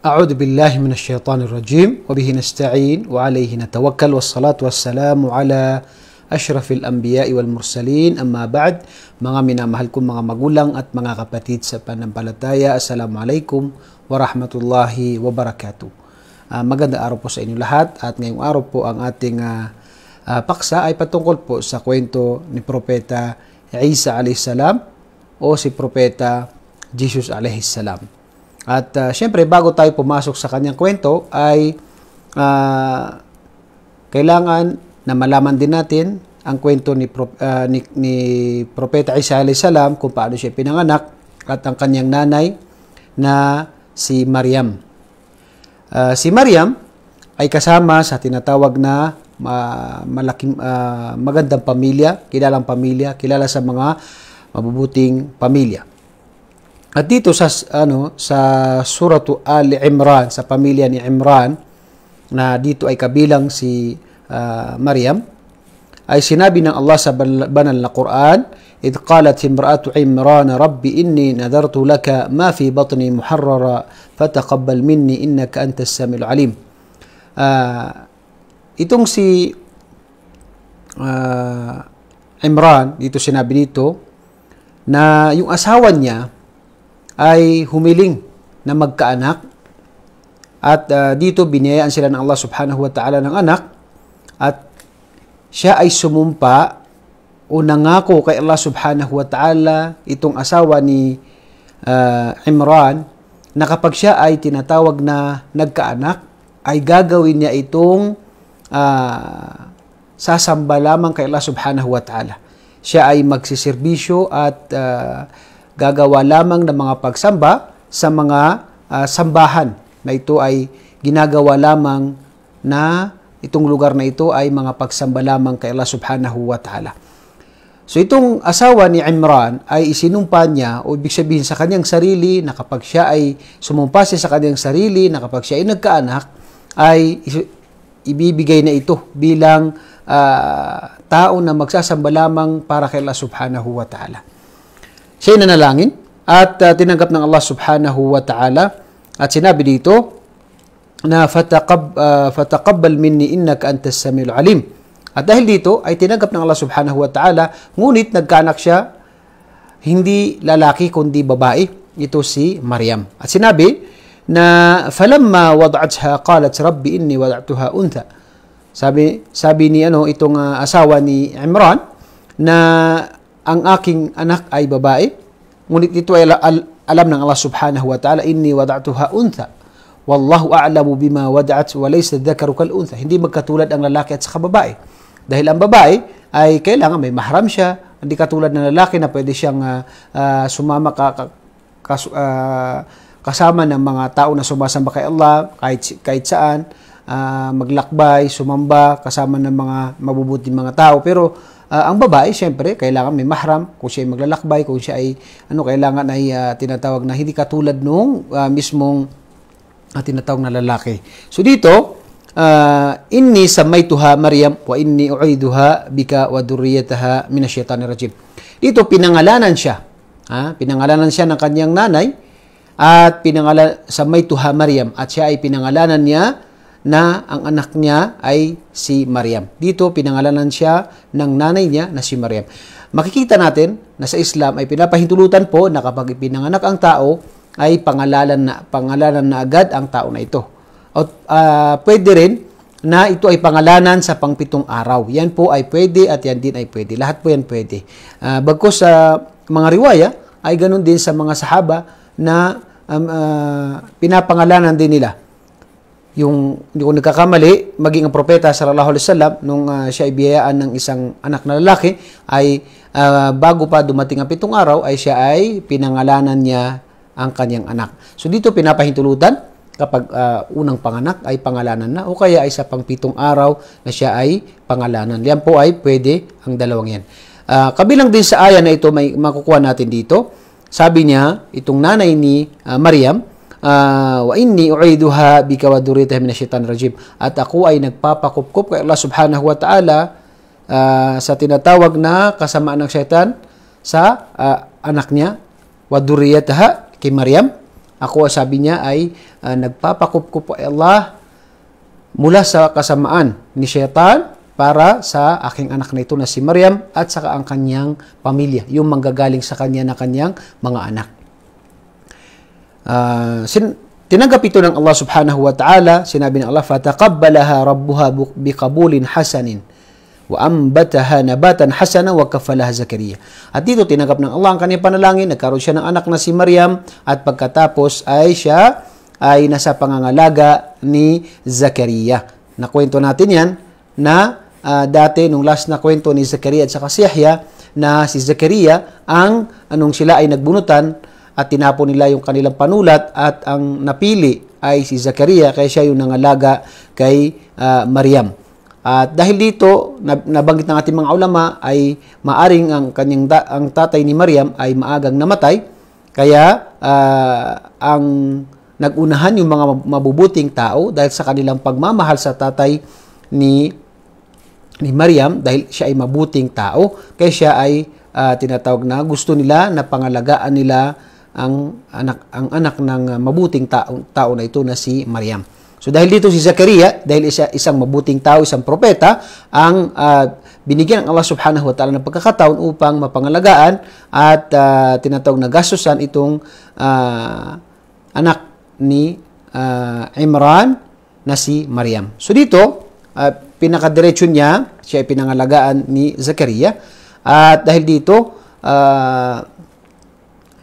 أعوذ بالله من الشيطان الرجيم وبه نستعين وعليه نتوكل والصلاة والسلام على أشرف الأنبياء والمرسلين أما بعد mga minamahal kong mga magulang at mga kapatid sa panampalataya Assalamualaikum warahmatullahi wabarakatuh uh, ah, Maganda araw po sa inyo lahat at ngayong araw po ang ating uh, uh, paksa ay patungkol po sa kwento ni Propeta Isa a.s. o si Propeta Jesus a.s. At uh, syempre, bago tayo pumasok sa kanyang kwento, ay uh, kailangan na malaman din natin ang kwento ni, uh, ni, ni Propeta Isa salam kung paano siya pinanganak at ang kanyang nanay na si Mariam. Uh, si Mariam ay kasama sa tinatawag na uh, malaking, uh, magandang pamilya, kilalang pamilya, kilala sa mga mabubuting pamilya. At dito sa ano sa Suratu Ali Imran sa pamilya ni Imran na dito ay kabilang si uh, Maryam ay sinabi ng Allah sa banal na Quran إذ قالت امرأة عمران رب إني نذرت لك ما في بطني محررا فتقبل مني إنك أنت السميع العليم uh, itong si uh, Imran dito sinabi dito na yung asawa niya ay humiling na magkaanak at uh, dito biniyayaan sila ng Allah subhanahu wa ta'ala ng anak at siya ay sumumpa o nangako kay Allah subhanahu wa ta'ala itong asawa ni uh, Imran na kapag siya ay tinatawag na nagkaanak ay gagawin niya itong uh, sasamba lamang kay Allah subhanahu wa ta'ala. Siya ay magsiservisyo at uh, gagawa lamang ng mga pagsamba sa mga uh, sambahan na ito ay ginagawa lamang na itong lugar na ito ay mga pagsamba lamang kay Allah subhanahu wa ta'ala. So itong asawa ni Imran ay isinumpa niya o ibig sabihin sa kanyang sarili na kapag siya ay sumumpa sa kanyang sarili na kapag siya ay nagkaanak ay ibibigay na ito bilang uh, tao na magsasamba lamang para kay Allah subhanahu wa ta'ala. Siya nanalangin at uh, tinanggap ng Allah subhanahu wa ta'ala at sinabi dito na fataqab, uh, minni innaka antas samiul alim. At dahil dito ay tinanggap ng Allah subhanahu wa ta'ala ngunit nagkaanak siya hindi lalaki kundi babae ito si Maryam. At sinabi na falamma wad'atha qalat rabbi inni wad'atuha untha. Sabi sabi ni ano itong uh, asawa ni Imran na ang aking anak ay babae, ngunit ito ay alam ng Allah subhanahu wa ta'ala, inni wada'tuha untha. Wallahu a'lamu bima wada'at wa laysa dhakaru kal untha. Hindi magkatulad ang lalaki at saka babae. Dahil ang babae ay kailangan may mahram siya, hindi katulad ng lalaki na pwede siyang uh, sumama ka, ka, kas, uh, kasama ng mga tao na sumasamba kay Allah kahit, kahit saan, uh, maglakbay, sumamba, kasama ng mga mabubuting mga tao. Pero Uh, ang babae, syempre, kailangan may mahram. Kung siya ay maglalakbay, kung siya ay, ano, kailangan ay uh, tinatawag na hindi katulad nung uh, mismong uh, tinatawag na lalaki. So dito, uh, inni samaituha Maryam wa inni u'iduha bika wa durriyataha minasyaitanir rajim. Dito, pinangalanan siya. Ha? Pinangalanan siya ng kanyang nanay at pinangalan sa Maytuha Maryam at siya ay pinangalanan niya na ang anak niya ay si Mariam. Dito, pinangalanan siya ng nanay niya na si Mariam. Makikita natin na sa Islam ay pinapahintulutan po na kapag ipinanganak ang tao, ay pangalanan na, pangalanan na agad ang tao na ito. At uh, pwede rin na ito ay pangalanan sa pangpitong araw. Yan po ay pwede at yan din ay pwede. Lahat po yan pwede. Uh, bagkos sa uh, mga riwaya, ay ganun din sa mga sahaba na um, uh, pinapangalanan din nila yung hindi ko nagkakamali, maging ang propeta sallallahu alaihi wasallam nung uh, siya ay biyayaan ng isang anak na lalaki ay uh, bago pa dumating ang pitong araw ay siya ay pinangalanan niya ang kanyang anak. So dito pinapahintulutan kapag uh, unang panganak ay pangalanan na o kaya ay sa pangpitong araw na siya ay pangalanan. Yan po ay pwede ang dalawang yan. Uh, kabilang din sa ayan na ito may makukuha natin dito. Sabi niya, itong nanay ni uh, Mariam, Ah, wa inni u'iduha bika wa dhurriyyataha minasyaitanir rajim. At ako ay nagpapakupkup kay Allah Subhanahu wa Ta'ala uh, sa tinatawag na kasamaan ng syaitan sa uh, anak niya wa dhurriyyataha kay Maryam. Ako sabi niya ay uh, nagpapakupkup kay Allah mula sa kasamaan ni syaitan para sa aking anak na ito na si Maryam at saka ang kanyang pamilya, yung manggagaling sa kanya na kanyang mga anak. Uh, sin tinanggap ito ng Allah subhanahu wa ta'ala, sinabi ng Allah, rabbuha biqabulin hasanin wa ambataha nabatan hasana wa kafalaha Zakaria At dito tinanggap ng Allah ang kanyang panalangin, nagkaroon siya ng anak na si Maryam at pagkatapos ay siya ay nasa pangangalaga ni Zakaria. na kwento natin yan na uh, dati nung last na kwento ni Zakaria at sa Kasihya na si Zakaria ang anong sila ay nagbunutan at tinapon nila yung kanilang panulat at ang napili ay si Zakaria kaya siya yung nangalaga kay uh, Mariam. At dahil dito, nabanggit ng ating mga ulama ay maaring ang kanyang da, ang tatay ni Mariam ay maagang namatay kaya uh, ang nagunahan yung mga mabubuting tao dahil sa kanilang pagmamahal sa tatay ni ni Mariam dahil siya ay mabuting tao kaya siya ay uh, tinatawag na gusto nila na pangalagaan nila ang anak ang anak ng ah, mabuting tao, tao na ito na si Mariam. So dahil dito si Zakaria, dahil isa, isang mabuting tao, isang propeta, ang uh, binigyan ng Allah subhanahu wa ta'ala ng pagkakataon upang mapangalagaan at uh, tinatawag na gastusan itong uh, anak ni uh, Imran na si Mariam. So dito, uh, pinakadiretso niya, siya ay pinangalagaan ni Zakaria. At dahil dito, uh,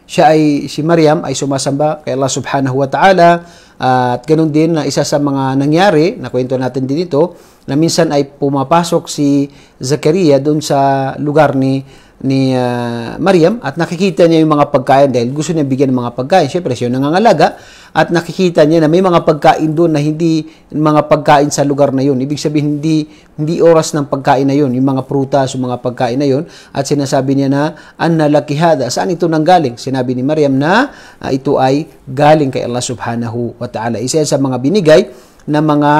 siya ay si Maryam ay sumasamba kay Allah Subhanahu wa Ta'ala at ganun din na isa sa mga nangyari na kwento natin din ito na minsan ay pumapasok si Zakaria doon sa lugar ni ni uh, Mariam at nakikita niya yung mga pagkain dahil gusto niya bigyan ng mga pagkain. Siyempre, siya nangangalaga at nakikita niya na may mga pagkain doon na hindi mga pagkain sa lugar na yun. Ibig sabihin, hindi, hindi oras ng pagkain na yun, yung mga prutas, yung mga pagkain na yun. At sinasabi niya na, an nalakihada, saan ito nanggaling? Sinabi ni Mariam na uh, ito ay galing kay Allah subhanahu wa ta'ala. Isa sa mga binigay na mga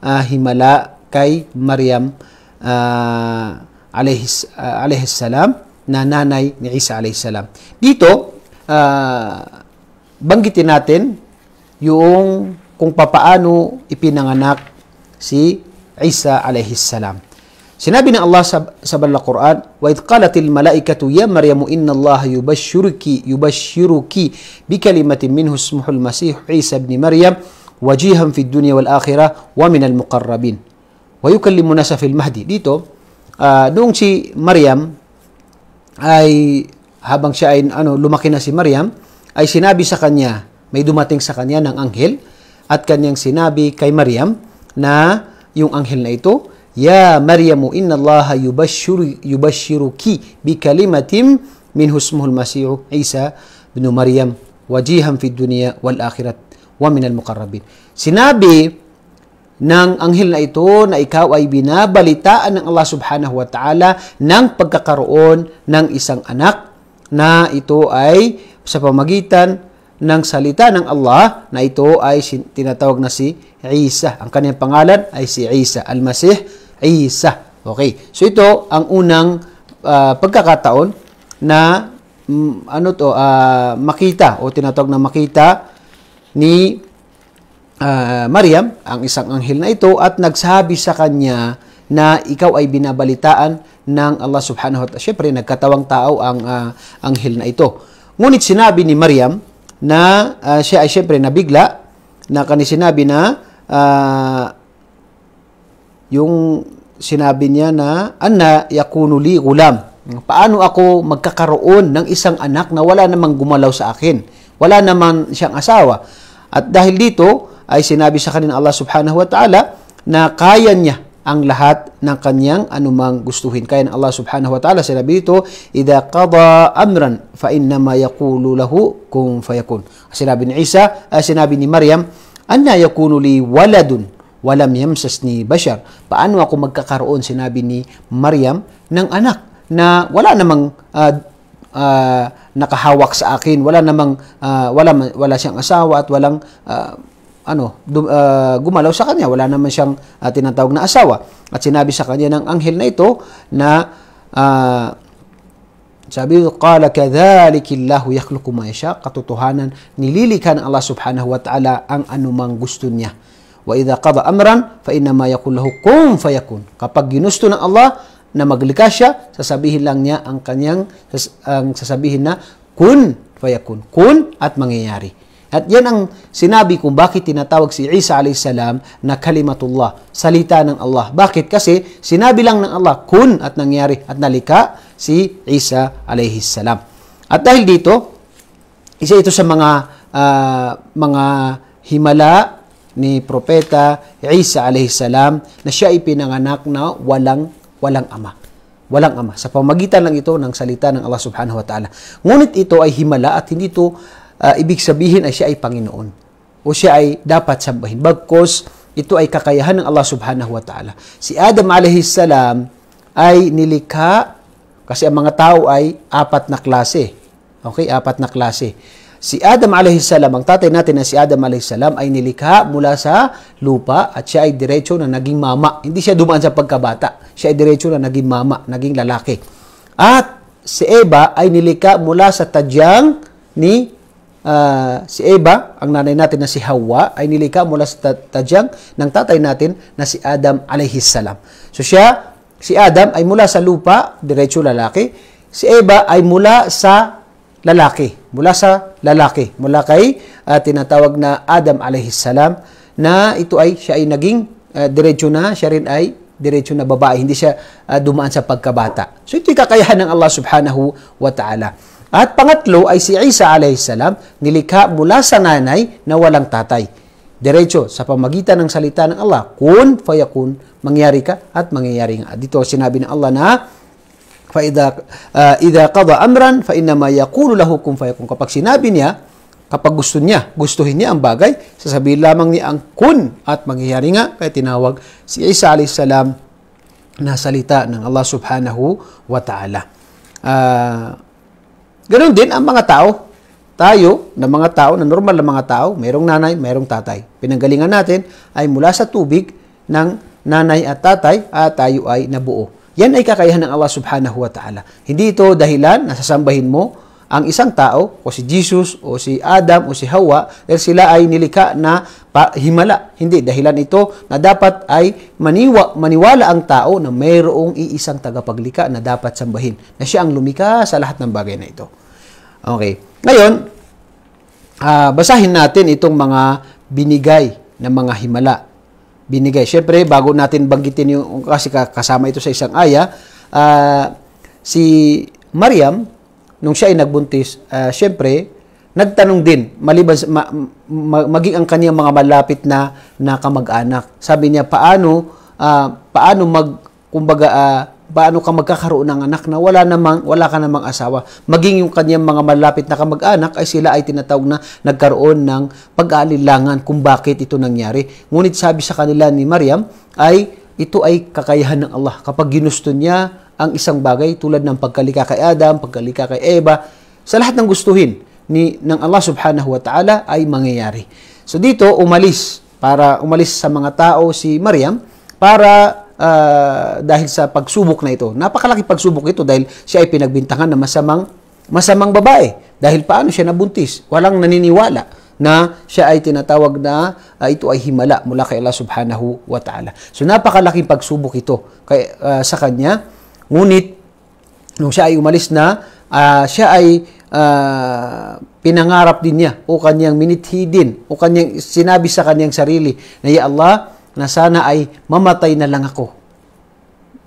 uh, himala kay Mariam uh, alayhis, uh, alayhis salam na nanay ni Isa salam. Dito, uh, banggitin natin yung kung papaano ipinanganak si Isa salam. Sinabi ng Allah sa, sa Banla Quran, "Wa malaikatu ya Maryam inna وَإِذْ قَالَتِ الْمَلَائِكَةُ bi kalimatin minhu اللَّهَ al-Masih Isa ibn Maryam الْمَسِيحُ عِيسَى dunya wal akhirah wa min al-muqarrabin." Wa وَيُكَلِّمُ نَاسَ فِي mahdi. Dito, uh, noong si Maryam ay habang siya ay ano, lumaki na si Mariam, ay sinabi sa kanya, may dumating sa kanya ng anghel at kanyang sinabi kay Mariam na yung anghel na ito, Ya Maryamu, inna Allah yubashshiru, yubashshiruki bi kalimatim min husmuhul Masih Isa bin Maryam wajihan fid dunya wal akhirat wa minal muqarrabin. Sinabi ng anghel na ito na ikaw ay binabalitaan ng Allah subhanahu wa ta'ala ng pagkakaroon ng isang anak na ito ay sa pamagitan ng salita ng Allah na ito ay tinatawag na si Isa. Ang kanyang pangalan ay si Isa, Al-Masih Isa. Okay. So ito ang unang uh, pagkakataon na um, ano to uh, makita o tinatawag na makita ni uh, Mariam, ang isang anghel na ito, at nagsabi sa kanya na ikaw ay binabalitaan ng Allah subhanahu wa ta'ala. Siyempre, nagkatawang tao ang uh, anghel na ito. Ngunit sinabi ni Mariam na uh, siya ay siyempre nabigla na kani sinabi na uh, yung sinabi niya na anna yakunu li gulam. Paano ako magkakaroon ng isang anak na wala namang gumalaw sa akin? Wala naman siyang asawa. At dahil dito, ay sinabi sa kanin Allah subhanahu wa ta'ala na kaya niya ang lahat ng kanyang anumang gustuhin. Kaya ng Allah subhanahu wa ta'ala sinabi ito, إِذَا قَضَى أَمْرًا فَإِنَّمَا يَقُولُ لَهُ كُمْ فَيَكُونَ Sinabi ni Isa, uh, sinabi ni Maryam, أَنَّا يَكُونُ لِي وَلَدٌ walam yamsas ni Bashar. Paano ako magkakaroon, sinabi ni Maryam, ng anak na wala namang uh, uh, nakahawak sa akin, wala namang uh, wala wala siyang asawa at walang uh, ano, dum, uh, gumalaw sa kanya. Wala naman siyang uh, tinatawag na asawa. At sinabi sa kanya ng anghel na ito na uh, sabi ko, qala kadhalika Allahu yakhluqu ma yasha. Katotohanan nililikha ng Allah Subhanahu wa Ta'ala ang anumang gusto niya. Wa idha qada amran fa inna ma yaqul kun fayakun. Kapag ginusto ng Allah na maglikha siya, sasabihin lang niya ang kanyang ang sasabihin na kun fayakun. Kun at mangyayari. At yan ang sinabi kung bakit tinatawag si Isa a.s. na kalimatullah, salita ng Allah. Bakit? Kasi sinabi lang ng Allah, kun at nangyari at nalika si Isa a.s. At dahil dito, isa ito sa mga uh, mga himala ni propeta Isa a.s. na siya ay ipinanganak na walang walang ama. Walang ama. Sa pamagitan lang ito ng salita ng Allah subhanahu wa ta'ala. Ngunit ito ay himala at hindi ito uh, ibig sabihin ay siya ay Panginoon o siya ay dapat sambahin. Bagkos, ito ay kakayahan ng Allah subhanahu wa ta'ala. Si Adam salam ay nilikha kasi ang mga tao ay apat na klase. Okay, apat na klase. Si Adam salam ang tatay natin na si Adam salam ay nilikha mula sa lupa at siya ay diretso na naging mama. Hindi siya dumaan sa pagkabata. Siya ay diretso na naging mama, naging lalaki. At si Eva ay nilikha mula sa tadyang ni uh, si Eva, ang nanay natin na si Hawa, ay nilikha mula sa tadyang ng tatay natin na si Adam salam. So siya, si Adam ay mula sa lupa, diretso lalaki. Si Eva ay mula sa lalaki, mula sa lalaki, mula kay uh, tinatawag na Adam salam na ito ay siya ay naging uh, diretso na, siya rin ay diretso na babae, hindi siya uh, dumaan sa pagkabata. So ito'y kakayahan ng Allah subhanahu wa ta'ala. At pangatlo ay si Isa alayhisalam, nilikha mula sa nanay na walang tatay. Diretso, sa pamagitan ng salita ng Allah, kun fayakun, mangyari ka at mangyayari nga. Dito sinabi ng Allah na, fa فإذا uh, إذا قضى أمرا فإنما يقول lahu كن fayakun. kapag sinabi niya kapag gusto niya gustuhin niya ang bagay sasabihin lamang niya ang kun at mangyayari nga kaya tinawag si Isa alayhis na salita ng Allah subhanahu wa ta'ala uh, Ganon din ang mga tao. Tayo, na mga tao, na normal na mga tao, mayroong nanay, mayroong tatay. Pinanggalingan natin ay mula sa tubig ng nanay at tatay at tayo ay nabuo. Yan ay kakayahan ng Allah subhanahu wa ta'ala. Hindi ito dahilan na sasambahin mo ang isang tao o si Jesus o si Adam o si Hawa dahil sila ay nilika na himala. Hindi, dahilan ito na dapat ay maniwa, maniwala ang tao na mayroong iisang tagapaglika na dapat sambahin na siya ang lumika sa lahat ng bagay na ito. Okay. Ngayon, uh, basahin natin itong mga binigay ng mga himala. Binigay. Siyempre, bago natin banggitin yung, kasi kasama ito sa isang aya, uh, si Mariam, nung siya ay nagbuntis, uh, syempre, nagtanong din, maliban ma, ma, maging ang kaniyang mga malapit na nakamag anak Sabi niya, paano uh, paano mag kumbaga uh, paano ka magkakaroon ng anak na wala namang wala ka namang asawa. Maging yung kaniyang mga malapit na kamag-anak ay sila ay tinatawag na nagkaroon ng pag-aalilangan kung bakit ito nangyari. Ngunit sabi sa kanila ni Mariam ay ito ay kakayahan ng Allah. Kapag ginusto niya, ang isang bagay tulad ng pagkalika kay Adam, pagkalika kay Eva, sa lahat ng gustuhin ni ng Allah Subhanahu wa Ta'ala ay mangyayari. So dito umalis para umalis sa mga tao si Maryam para uh, dahil sa pagsubok na ito. Napakalaki pagsubok ito dahil siya ay pinagbintangan ng masamang masamang babae. Dahil paano siya nabuntis? Walang naniniwala na siya ay tinatawag na uh, ito ay himala mula kay Allah Subhanahu wa Ta'ala. So napakalaking pagsubok ito kay, uh, sa kanya Ngunit, nung siya ay umalis na, uh, siya ay uh, pinangarap din niya o kanyang minithi din o kanyang sinabi sa kanyang sarili na Ya Allah, na sana ay mamatay na lang ako.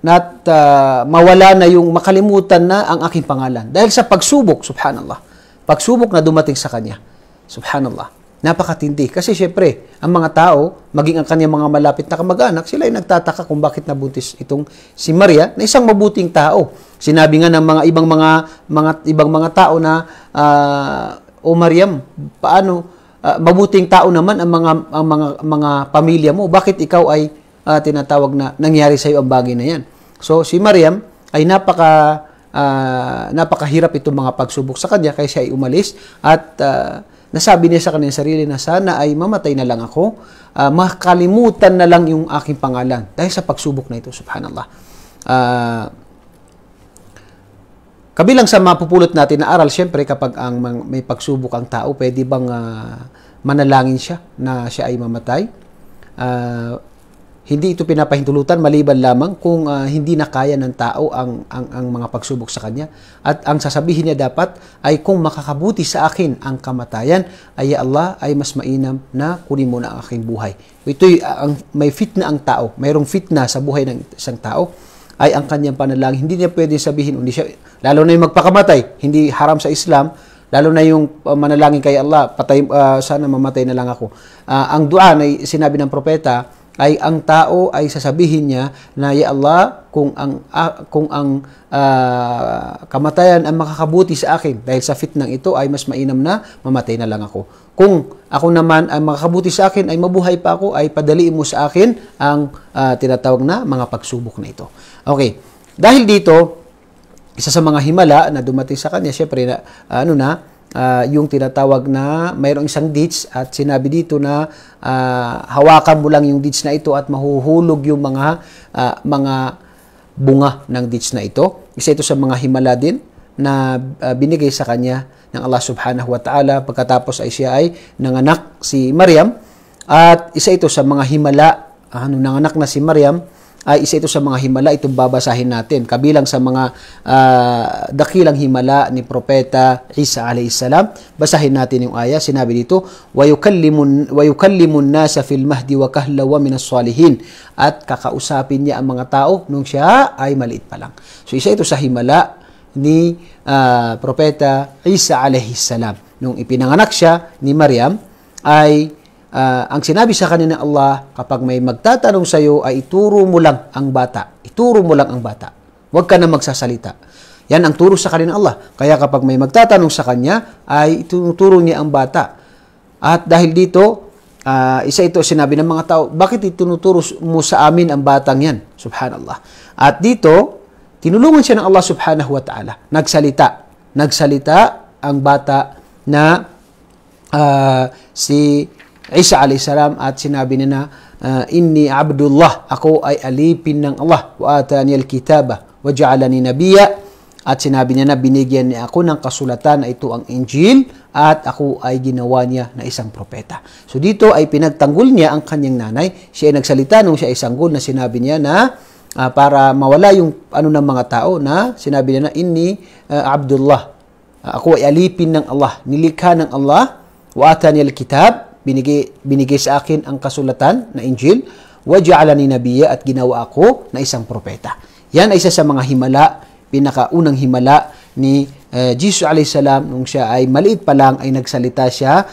At uh, ah, mawala na yung makalimutan na ang aking pangalan. Dahil sa pagsubok, subhanallah. Pagsubok na dumating sa kanya. Subhanallah napakatindi. Kasi syempre, ang mga tao, maging ang kanyang mga malapit na kamag-anak, sila ay nagtataka kung bakit nabuntis itong si Maria na isang mabuting tao. Sinabi nga ng mga ibang mga, mga ibang mga tao na uh, o Mariam, paano uh, mabuting tao naman ang mga ang mga mga pamilya mo? Bakit ikaw ay uh, tinatawag na nangyari sa iyo ang bagay na 'yan? So si Mariam ay napaka uh, napakahirap itong mga pagsubok sa kanya kaya siya ay umalis at uh, Nasabi niya sa kanyang sarili na sana ay mamatay na lang ako, uh, ah, makalimutan na lang yung aking pangalan dahil sa pagsubok na ito, subhanallah. Uh, kabilang sa mapupulot natin na aral, syempre kapag ang may pagsubok ang tao, pwede bang uh, manalangin siya na siya ay mamatay? Uh, hindi ito pinapahintulutan maliban lamang kung uh, hindi na kaya ng tao ang, ang, ang mga pagsubok sa kanya. At ang sasabihin niya dapat ay kung makakabuti sa akin ang kamatayan, ay Allah ay mas mainam na kunin mo na ang aking buhay. Ito ah, ang, may fitna ang tao, mayroong fitna sa buhay ng isang tao ay ang kanyang panalangin. Hindi niya pwede sabihin, hindi siya, lalo na yung magpakamatay, hindi haram sa Islam, lalo na yung uh, manalangin kay Allah, patay, uh, sana mamatay na lang ako. Uh, ang dua na sinabi ng propeta, ay ang tao ay sasabihin niya na ya Allah kung ang uh, kung ang uh, kamatayan ang makakabuti sa akin dahil sa fitnang ito ay mas mainam na mamatay na lang ako. Kung ako naman ang makakabuti sa akin ay mabuhay pa ako ay padaliin mo sa akin ang uh, tinatawag na mga pagsubok na ito. Okay. Dahil dito isa sa mga himala na dumating sa kanya syempre na ano na uh, yung tinatawag na mayroong isang ditch at sinabi dito na uh, hawakan mo lang yung ditch na ito at mahuhulog yung mga uh, mga bunga ng ditch na ito. Isa ito sa mga himala din na uh, binigay sa kanya ng Allah Subhanahu wa Ta'ala pagkatapos ay siya ay nanganak si Maryam at isa ito sa mga himala ano nanganak na si Maryam ay isa ito sa mga himala itong babasahin natin kabilang sa mga uh, dakilang himala ni propeta Isa alayhis basahin natin yung aya sinabi dito wa yukallimun nasa fil mahdi wa kahla wa minas salihin at kakausapin niya ang mga tao nung siya ay maliit pa lang so isa ito sa himala ni uh, propeta Isa alayhis nung ipinanganak siya ni Maryam ay uh, ang sinabi sa kanina Allah, kapag may magtatanong sa iyo ay ituro mo lang ang bata. Ituro mo lang ang bata. Huwag ka na magsasalita. Yan ang turo sa kanina Allah. Kaya kapag may magtatanong sa kanya ay itinuturo niya ang bata. At dahil dito, uh, isa ito sinabi ng mga tao, bakit itinuturo mo sa amin ang batang yan? Subhanallah. At dito, tinulungan siya ng Allah subhanahu wa ta'ala. Nagsalita. Nagsalita ang bata na uh, si isa salam at sinabi niya na, uh, Inni abdullah, ako ay alipin ng Allah, wa atani alkitaba wa ja'alani nabiyya at sinabi niya na binigyan niya ako ng kasulatan na ito ang Injil at ako ay ginawa niya na isang propeta. So dito ay pinagtanggol niya ang kanyang nanay. Siya ay nagsalita nung siya ay sanggol na sinabi niya na uh, para mawala yung ano ng mga tao na sinabi niya na inni uh, Abdullah. Uh, ako ay alipin ng Allah, nilikha ng Allah, wa atani al-kitab, binigay, binigay sa akin ang kasulatan na Injil, waja'alani nabiya at ginawa ako na isang propeta. Yan ay isa sa mga himala, pinakaunang himala ni uh, Jesus a.s. nung siya ay maliit pa lang ay nagsalita siya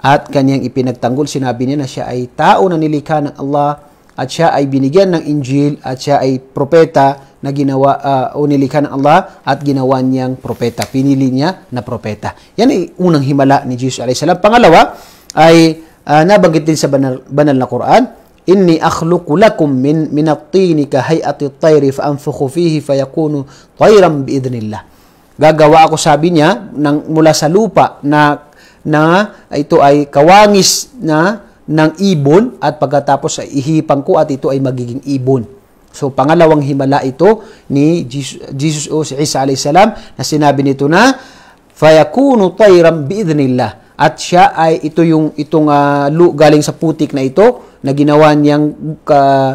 at kanyang ipinagtanggol. Sinabi niya na siya ay tao na nilikha ng Allah at siya ay binigyan ng Injil at siya ay propeta na ginawa uh, o nilikha ng Allah at ginawa niyang propeta. Pinili niya na propeta. Yan ay unang himala ni Jesus a.s. Pangalawa, ay uh, nabanggit din sa banal, banal na Quran, Inni akhluqu lakum min min at-tini ka hay'ati at-tayri fa anfukhu fihi fayakunu tayran bi idnillah. Gagawa ako sabi niya ng mula sa lupa na na ito ay kawangis na ng ibon at pagkatapos ay ihipang ko at ito ay magiging ibon. So pangalawang himala ito ni Jesus, Jesus o si Isa alayhisalam na sinabi nito na fayakunu tayran bi idnillah at siya ay ito yung itong uh, galing sa putik na ito na ginawa niyang uh,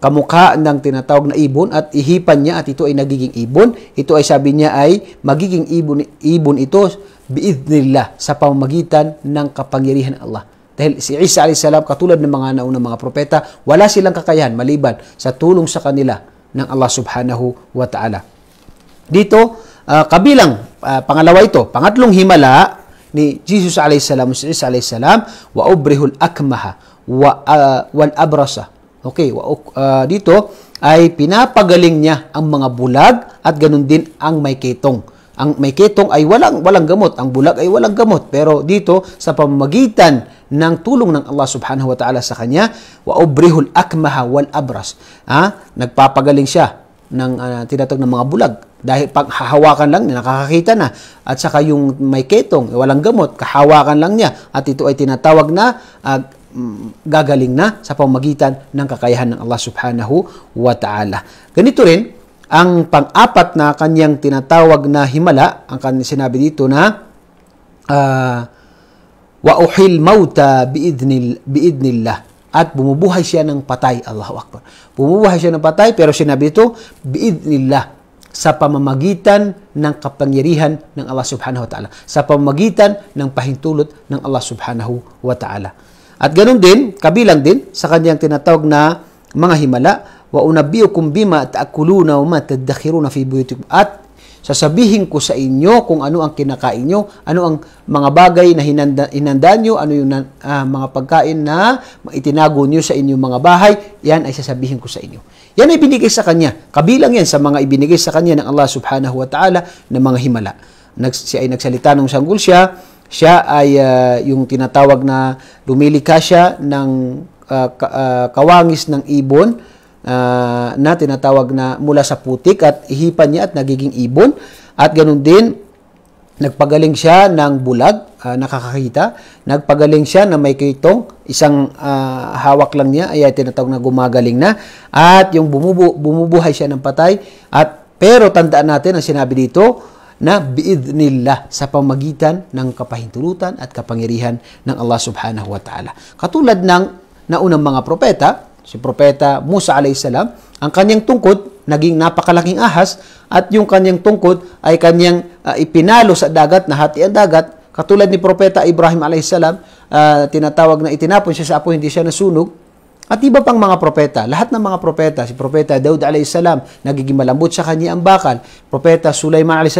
kamukha ng tinatawag na ibon at ihipan niya at ito ay nagiging ibon. Ito ay sabi niya ay magiging ibon, ibon ito biidnillah sa pamamagitan ng kapangyarihan ng Allah. Dahil si Isa a.s. katulad ng mga naunang mga propeta, wala silang kakayahan maliban sa tulong sa kanila ng Allah subhanahu wa ta'ala. Dito, uh, kabilang uh, pangalawa ito, pangatlong himala ni Jesus alayhisalam, si Isa salam wa ubrihul akmaha wa uh, wal abrasa. Okay, wa, uh, dito ay pinapagaling niya ang mga bulag at ganun din ang may ketong. Ang may ketong ay walang walang gamot, ang bulag ay walang gamot. Pero dito sa pamamagitan ng tulong ng Allah Subhanahu wa Ta'ala sa kanya, wa ubrihul akmaha wal abras. Ha? Ah, nagpapagaling siya ng uh, tinatawag ng mga bulag dahil pag hahawakan lang niya, nakakakita na. At saka yung may ketong, eh, walang gamot, kahawakan lang niya. At ito ay tinatawag na uh, gagaling na sa pamagitan ng kakayahan ng Allah subhanahu wa ta'ala. Ganito rin, ang pang-apat na kanyang tinatawag na himala, ang kanyang sinabi dito na uh, wa uhil mauta biidnil, biidnillah at bumubuhay siya ng patay. Allahu Akbar. Bumubuhay siya ng patay pero sinabi ito biidnillah sa pamamagitan ng kapangyarihan ng Allah subhanahu wa ta'ala. Sa pamamagitan ng pahintulot ng Allah subhanahu wa ta'ala. At ganun din, kabilang din sa kanyang tinatawag na mga himala, wa unabiyukum bima taakuluna wa ma tadakhiruna fi buyutikum at sasabihin ko sa inyo kung ano ang kinakain nyo, ano ang mga bagay na hinanda, hinanda nyo, ano yung uh, mga pagkain na itinago nyo sa inyong mga bahay, yan ay sasabihin ko sa inyo. Yan ay binigay sa kanya. Kabilang yan sa mga ibinigay sa kanya ng Allah subhanahu wa ta'ala ng mga himala. Nag, siya ay nagsalita ng sanggol siya. Siya ay uh, yung tinatawag na lumilika siya ng uh, ka, uh, kawangis ng ibon uh, na tinatawag na mula sa putik at ihipan niya at nagiging ibon. At ganun din, Nagpagaling siya ng bulag, uh, nakakakita. Nagpagaling siya na may kitong, isang uh, hawak lang niya, ay tinatawag na gumagaling na. At yung bumubu, bumubuhay siya ng patay. At, pero tandaan natin ang sinabi dito, na biidnillah sa pamagitan ng kapahintulutan at kapangyarihan ng Allah subhanahu wa ta'ala. Katulad ng naunang mga propeta, si propeta Musa alayhi salam, ang kanyang tungkod naging napakalaking ahas at yung kanyang tungkod ay kanyang uh, ipinalo sa dagat, nahati ang dagat. Katulad ni Propeta Ibrahim a.s., uh, ah, tinatawag na itinapon siya sa apoy, hindi siya nasunog. At iba pang mga propeta, lahat ng mga propeta, si Propeta Daud a.s., nagiging malambot sa kanya ang bakal. Propeta Sulaiman a.s.,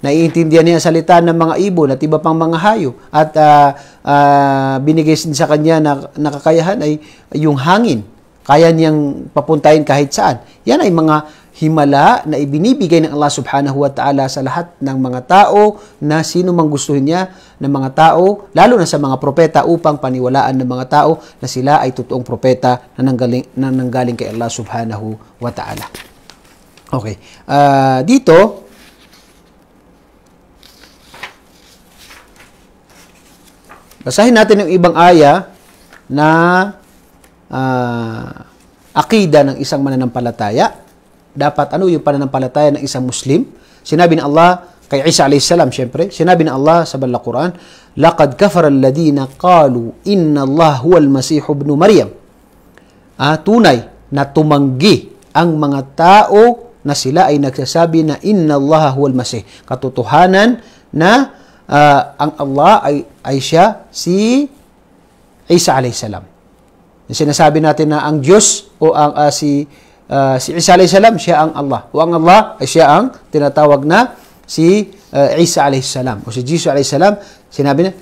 naiintindihan niya ang salita ng mga ibon at iba pang mga hayo. At uh, uh, binigay sa kanya na nakakayahan ay yung hangin. Kaya niyang papuntahin kahit saan. Yan ay mga himala na ibinibigay ng Allah subhanahu wa ta'ala sa lahat ng mga tao na sino mang gustuhin niya ng mga tao, lalo na sa mga propeta upang paniwalaan ng mga tao na sila ay totoong propeta na nanggaling, na nanggaling kay Allah subhanahu wa ta'ala. Okay. Uh, dito, basahin natin yung ibang aya na uh, akida ng isang mananampalataya. Dapat ano yung pananampalataya ng isang Muslim? Sinabi ni Allah kay Isa alayhis salam, syempre, sinabi ni Allah sa Banla Quran, "Laqad kafara alladheena qalu inna Allah huwa al-Masih ibn Maryam." Ah, tunay na tumanggi ang mga tao na sila ay nagsasabi na inna Allah huwa al-Masih. Katotohanan na uh, ang Allah ay, ay siya si Isa alayhis salam. Sinasabi natin na ang Diyos o ang uh, si uh, si Isa alayhis salam siya ang Allah. O ang Allah ay siya ang tinatawag na si uh, Isa alayhis salam o si Jesus alayhis salam. Sinabi na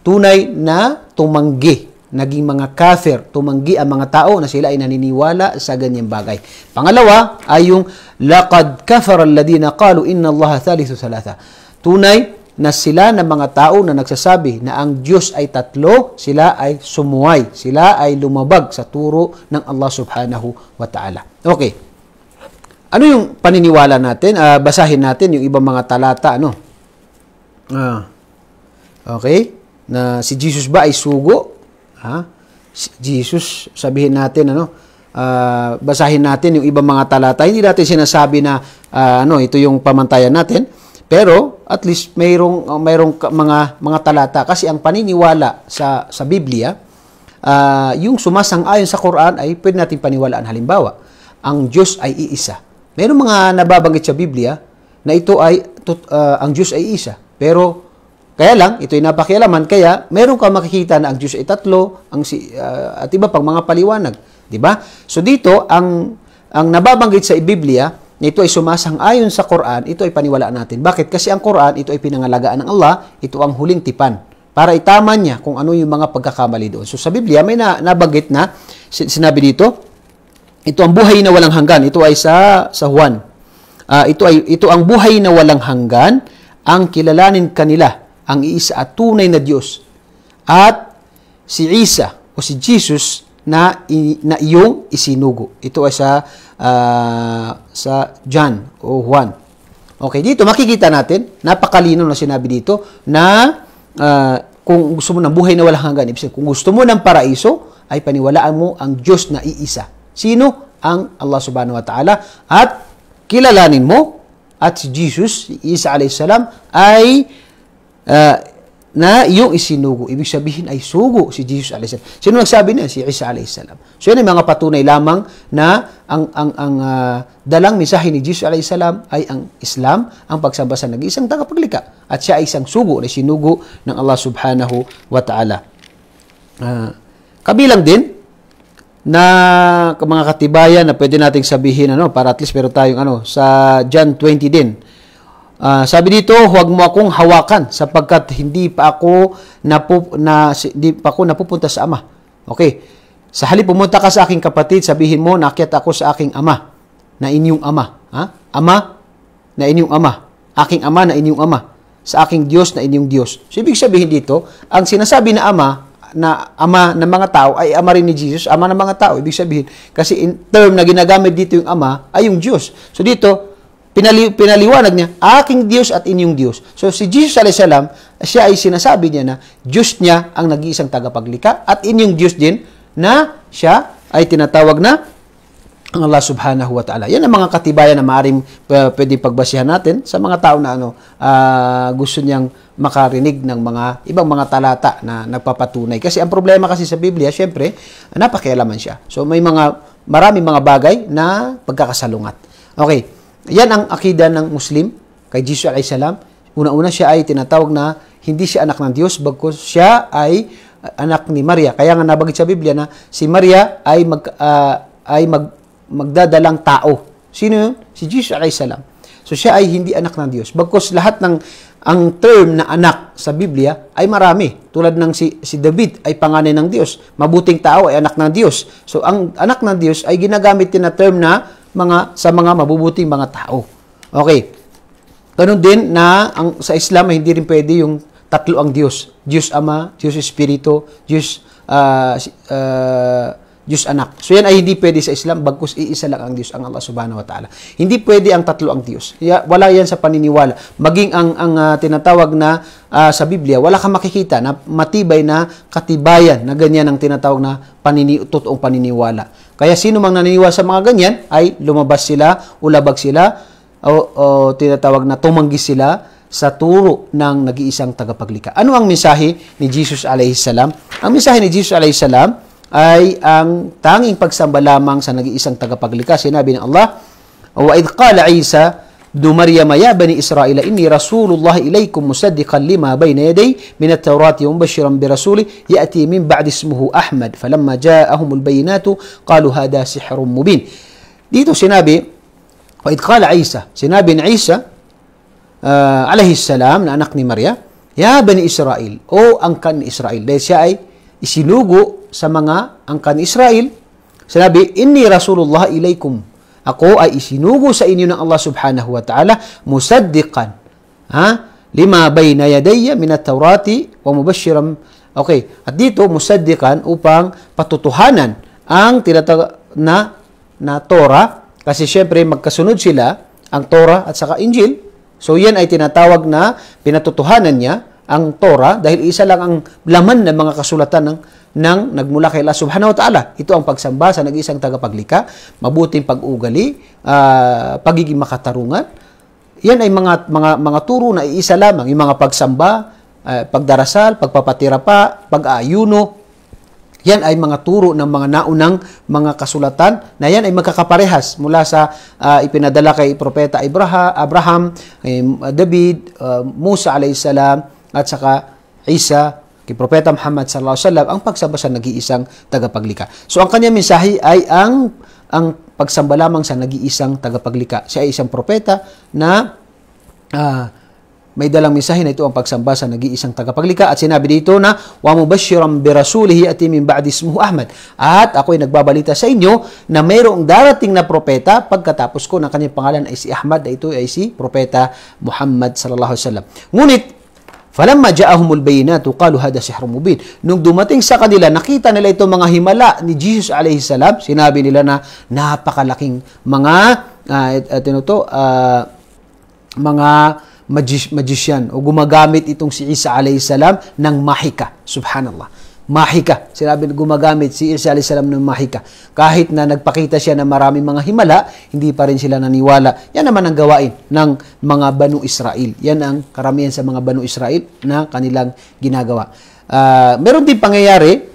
tunay na tumanggi naging mga kafir, tumanggi ang mga tao na sila ay naniniwala sa ganyang bagay. Pangalawa ay yung laqad kafara alladhina qalu inna Allah thalithu thalatha. Tunay na sila na mga tao na nagsasabi na ang Diyos ay tatlo, sila ay sumuway, sila ay lumabag sa turo ng Allah subhanahu wa ta'ala. Okay. Ano yung paniniwala natin? Uh, basahin natin yung ibang mga talata, ano? Uh, okay? Na si Jesus ba ay sugo? Ha? Si Jesus, sabihin natin, ano? Uh, basahin natin yung ibang mga talata. Hindi natin sinasabi na uh, ano, ito yung pamantayan natin pero at least mayroong uh, mayroong mga mga talata kasi ang paniniwala sa sa Biblia uh, yung sumasang-ayon sa Quran ay pwede natin paniwalaan halimbawa ang Diyos ay iisa. Mayroong mga nababanggit sa Biblia na ito ay uh, ang Diyos ay iisa. Pero kaya lang ito ay napakialaman kaya meron ka makikita na ang Diyos ay tatlo, ang si uh, at iba pang mga paliwanag, di ba? So dito ang ang nababanggit sa Biblia nito ay sumasang-ayon sa Quran, ito ay paniwalaan natin. Bakit? Kasi ang Quran, ito ay pinangalagaan ng Allah, ito ang huling tipan para itama niya kung ano yung mga pagkakamali doon. So sa Biblia, may na, nabanggit na, sinabi dito, ito ang buhay na walang hanggan. Ito ay sa, sa Juan. Uh, ito, ay, ito ang buhay na walang hanggan, ang kilalanin kanila, ang iisa at tunay na Diyos. At si Isa o si Jesus na, i, na iyong isinugo. Ito ay sa, uh, sa John o Juan. Okay, dito makikita natin, napakalino na sinabi dito na uh, kung gusto mo ng buhay na walang hanggan, ibig kung gusto mo ng paraiso, ay paniwalaan mo ang Diyos na iisa. Sino? Ang Allah subhanahu wa ta'ala. At kilalanin mo at si Jesus, Isa alayhi salam, ay uh, na yung isinugo. Ibig sabihin ay sugo si Jesus a.s. Sino nagsabi niya? Si Isa a.s. So yan ay mga patunay lamang na ang, ang, ang uh, dalang mensahe ni Jesus a.s. ay ang Islam, ang pagsamba sa nag-iisang tagapaglika. At siya ay isang sugo na sinugo ng Allah subhanahu wa ta'ala. Uh, kabilang din na mga katibayan na pwede nating sabihin ano para at least pero tayong ano sa John 20 din Uh, sabi dito, huwag mo akong hawakan sapagkat hindi pa ako napu na hindi pa ako napupunta sa ama. Okay. Sa halip pumunta ka sa aking kapatid, sabihin mo naakyat ako sa aking ama, na inyong ama, ha? Ama na inyong ama, aking ama na inyong ama, sa aking Diyos na inyong Diyos. So ibig sabihin dito, ang sinasabi na ama na ama ng mga tao ay ama rin ni Jesus, ama ng mga tao. Ibig sabihin, kasi in term na ginagamit dito yung ama ay yung Diyos. So dito, Pinali, pinaliwanag niya, aking Diyos at inyong Diyos. So si Jesus salam, siya ay sinasabi niya na Diyos niya ang nag-iisang tagapaglika at inyong Diyos din na siya ay tinatawag na ang Allah subhanahu wa ta'ala. Yan ang mga katibayan na maaaring uh, pwede pagbasihan natin sa mga tao na ano, uh, gusto niyang makarinig ng mga ibang mga talata na nagpapatunay. Kasi ang problema kasi sa Biblia, syempre, napakialaman siya. So may mga, marami mga bagay na pagkakasalungat. Okay, yan ang akida ng Muslim kay Jesus alayhi salam. Una-una siya ay tinatawag na hindi siya anak ng Diyos bagkus siya ay ah, anak ni Maria. Kaya nga nabanggit sa Biblia na si Maria ay mag uh, ay mag magdadalang tao. Sino yun? Si Jesus alayhi salam. So siya ay hindi anak ng Diyos. Bagkus lahat ng ang term na anak sa Biblia ay marami. Tulad ng si, si David ay panganay ng Diyos. Mabuting tao ay anak ng Diyos. So ang anak ng Diyos ay ginagamit din na term na mga sa mga mabubuting mga tao. Okay. Ganun din na ang, sa Islam hindi rin pwede yung tatlo ang Diyos. Diyos Ama, Diyos Espiritu, Diyos uh, uh, Diyos Anak. So yan ay hindi pwede sa Islam bagkus iisa lang ang Diyos, ang Allah Subhanahu wa Ta'ala. Hindi pwede ang tatlo ang Diyos. Wala yan sa paniniwala. Maging ang, ang uh, tinatawag na uh, sa Biblia, wala kang makikita na matibay na katibayan na ganyan ang tinatawag na panini, totoong paniniwala. Kaya sino mang naniniwala sa mga ganyan ay lumabas sila, ulabag sila, o, o tinatawag na tumanggi sila sa turo ng nag-iisang tagapaglikha. Ano ang mensahe ni Jesus alayhisalam? Ang mensahe ni Jesus alayhisalam ay ang tanging pagsamba lamang sa nag-iisang tagapaglikha. Sinabi ng Allah, Wa id qala Isa, ابن مريم يا بني إسرائيل إني رسول الله إليكم مصدقا لما بين يدي من التوراة ومبشرا برسول يأتي من بعد اسمه أحمد فلما جاءهم البينات قالوا هذا سحر مبين ديتو سنابي وإذ قال عيسى سنابي عيسى آه عليه السلام نقني مريم يا بني إسرائيل أو ان o اسرائيل ليس اي dahil siya ان isinugo اسرائيل mga angkan ni Israel sinabi Ako ay isinugo sa inyo ng Allah subhanahu wa ta'ala musaddiqan. Ha? Lima bayna yadayya minat tawrati wa mubashiram. Okay. At dito, musaddiqan upang patutuhanan ang tinatag na, na Torah. Kasi syempre, magkasunod sila ang Torah at saka Injil. So, yan ay tinatawag na pinatutuhanan niya ang Torah dahil isa lang ang laman ng mga kasulatan ng ng nagmula kay Allah subhanahu wa ta'ala. Ito ang pagsamba sa nag-isang tagapaglika, mabuting pag-ugali, uh, pagiging makatarungan. Yan ay mga, mga, mga turo na iisa lamang, yung mga pagsamba, uh, pagdarasal, pagpapatira pa, pag-aayuno, yan ay mga turo ng mga naunang mga kasulatan na yan ay magkakaparehas mula sa uh, ipinadala kay Propeta Abraham, Abraham eh, David, uh, Musa alayhisalam at saka Isa kay Propeta Muhammad sallallahu alaihi wasallam ang pagsamba sa nag-iisang tagapaglikha. So ang kanyang mensahe ay ang ang pagsamba lamang sa nag-iisang tagapaglikha. Siya ay isang propeta na uh, may dalang mensahe na ito ang pagsamba sa nag-iisang tagapaglikha at sinabi dito na wa mubashiran bi rasulihi at min ba'di ismihi Ahmad at ako ay nagbabalita sa inyo na mayroong darating na propeta pagkatapos ko ng kanyang pangalan ay si Ahmad at ito ay si propeta Muhammad sallallahu alaihi wasallam ngunit Falamma ja'ahumul bayinatu qalu hada sihrun mubin. Nung dumating sa kanila, nakita nila itong mga himala ni Jesus alayhi salam, sinabi nila na napakalaking mga uh, uh, mga magi- magician o gumagamit itong si Isa alayhi salam ng mahika. Subhanallah mahika. Sinabi gumagamit si Isa alayhi salam ng mahika. Kahit na nagpakita siya ng maraming mga himala, hindi pa rin sila naniwala. Yan naman ang gawain ng mga Banu Israel. Yan ang karamihan sa mga Banu Israel na kanilang ginagawa. Uh, meron din pangyayari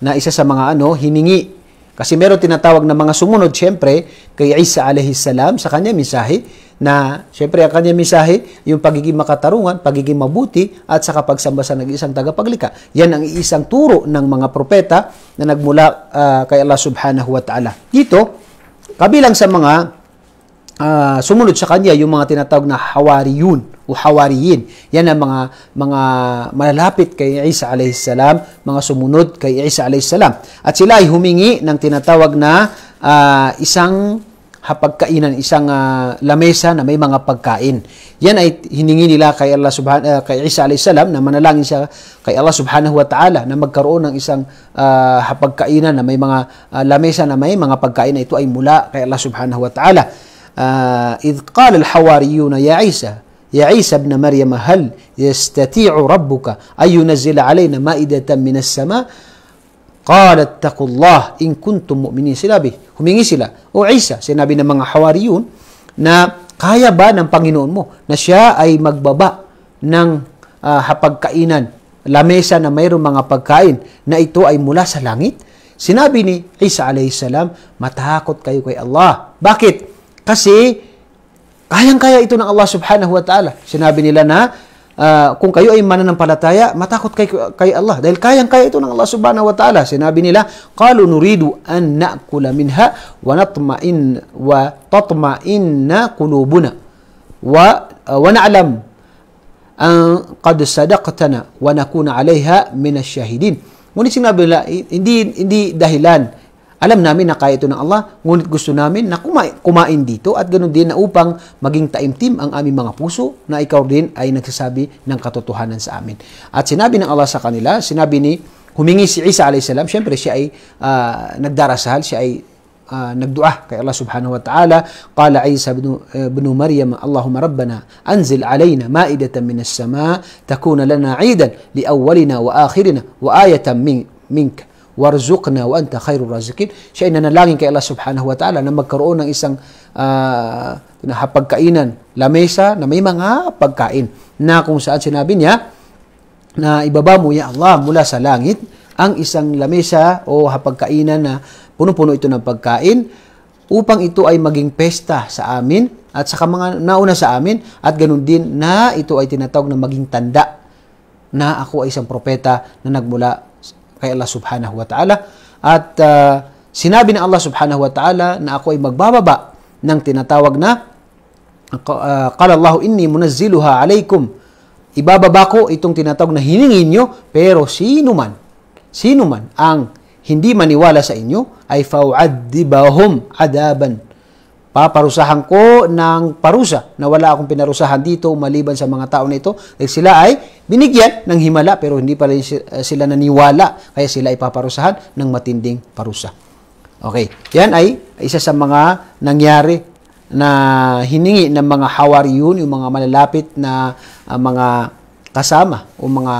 na isa sa mga ano, hiningi. Kasi meron tinatawag na mga sumunod, syempre, kay Isa alayhi salam sa kanya misahe na syempre ang kanyang mensahe, yung pagiging makatarungan, pagiging mabuti, at sa kapagsamba sa nag-iisang tagapaglikha. Yan ang iisang turo ng mga propeta na nagmula uh, kay Allah subhanahu wa ta'ala. Dito, kabilang sa mga uh, sumunod sa kanya, yung mga tinatawag na hawariyun o hawariyin. Yan ang mga, mga malalapit kay Isa a.s., mga sumunod kay Isa a.s. At sila ay humingi ng tinatawag na uh, isang hapagkainan isang uh, lamesa na may mga pagkain. Yan ay hiningi nila kay Allah subhanahu uh, kay Isa alayhis salam na manalangin siya kay Allah subhanahu wa ta'ala na magkaroon ng isang uh, hapagkainan na may mga uh, lamesa na may mga pagkain na ito ay mula kay Allah subhanahu wa ta'ala. Uh, idh qala al-hawariyuna ya Isa يا عيسى ابن مريم هل يستطيع ربك أن ينزل علينا مائدة من السماء Qala taqullah in kuntum mu'minin. Sinabi, humingi sila. O Isa, sinabi ng mga Hawariyun na kaya ba ng Panginoon mo na siya ay magbaba ng uh, hapagkainan, lamesa na mayroong mga pagkain na ito ay mula sa langit? Sinabi ni Isa alayhisalam, matakot kayo kay Allah. Bakit? Kasi kayang-kaya ito ng Allah subhanahu wa ta'ala. Sinabi nila na uh, kung kayo ay mananampalataya, matakot kay, kay Allah. Dahil kayang-kaya ito ng Allah subhanahu wa ta'ala. Sinabi nila, قَالُوا نُرِيدُ أَن نَأْكُلَ مِنْهَا وَنَطْمَئِنَّ وَتَطْمَئِنَّ قُلُوبُنَا وَنَعْلَمْ أَن قَدْ صَدَقْتَنَا وَنَكُونَ عَلَيْهَا مِنَ الشَّاهِدِينَ Ngunit sinabi nila, hindi, hindi dahilan alam namin na kaya ito ng Allah, ngunit gusto namin na kumain, kumain dito at ganoon din na upang maging taimtim ang aming mga puso na ikaw din ay nagsasabi ng katotohanan sa amin. At sinabi ng Allah sa kanila, sinabi ni, humingi si Isa a.s. Siyempre siya ay uh, nagdarasal, siya ay uh, nagdua kay Allah subhanahu wa ta'ala qala Isa ibn, eh, bin Maryam Allahumma rabbana anzil alayna ma'idatan minas sama takuna lana 'idan li awwalina wa akhirina wa ayatan min minka warzuqna wa anta khairur razikin. Siya ay nanalangin kay Allah subhanahu wa ta'ala na magkaroon ng isang uh, ah, hapagkainan, lamesa na may mga pagkain na kung saan sinabi niya na ibaba mo ya Allah mula sa langit ang isang lamesa o hapagkainan na puno-puno ito ng pagkain upang ito ay maging pesta sa amin at sa mga nauna sa amin at ganun din na ito ay tinatawag na maging tanda na ako ay isang propeta na nagmula kay Allah subhanahu wa ta'ala. At uh, sinabi ni Allah subhanahu wa ta'ala na ako ay magbababa ng tinatawag na uh, Qala Allahu inni munazziluha alaykum. Ibababa ko itong tinatawag na hiningin nyo, pero sino man, sino man ang hindi maniwala sa inyo, ay fau'adibahum adaban Paparusahan ko ng parusa na wala akong pinarusahan dito maliban sa mga tao na ito. Dahil eh, sila ay binigyan ng himala pero hindi pala eh, sila naniwala. Kaya sila ay paparusahan ng matinding parusa. Okay, yan ay isa sa mga nangyari na hiningi ng mga hawariyun, yung mga malalapit na uh, mga kasama o mga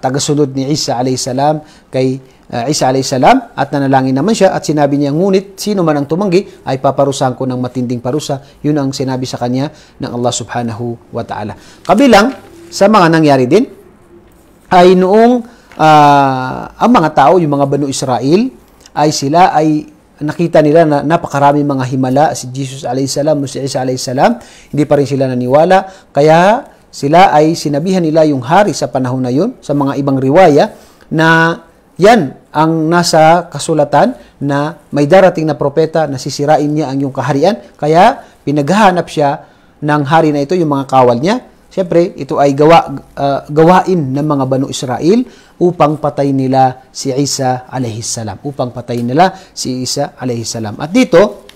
tagasunod ni Isa salam kay uh, Isa salam at nanalangin naman siya at sinabi niya, ngunit sino man ang tumanggi ay paparusahan ko ng matinding parusa. Yun ang sinabi sa kanya ng Allah subhanahu wa ta'ala. Kabilang sa mga nangyari din ay noong uh, ang mga tao, yung mga Banu Israel, ay sila ay nakita nila na napakarami mga himala, si Jesus salam, si Isa salam hindi pa rin sila naniwala. Kaya sila ay sinabihan nila yung hari sa panahon na yun, sa mga ibang riwaya, na yan, ang nasa kasulatan na may darating na propeta na sisirain niya ang iyong kaharian. Kaya pinaghahanap siya ng hari na ito, yung mga kawal niya. Siyempre, ito ay gawa, uh, gawain ng mga Banu Israel upang patay nila si Isa alayhissalam. Upang patay nila si Isa alayhissalam. At dito,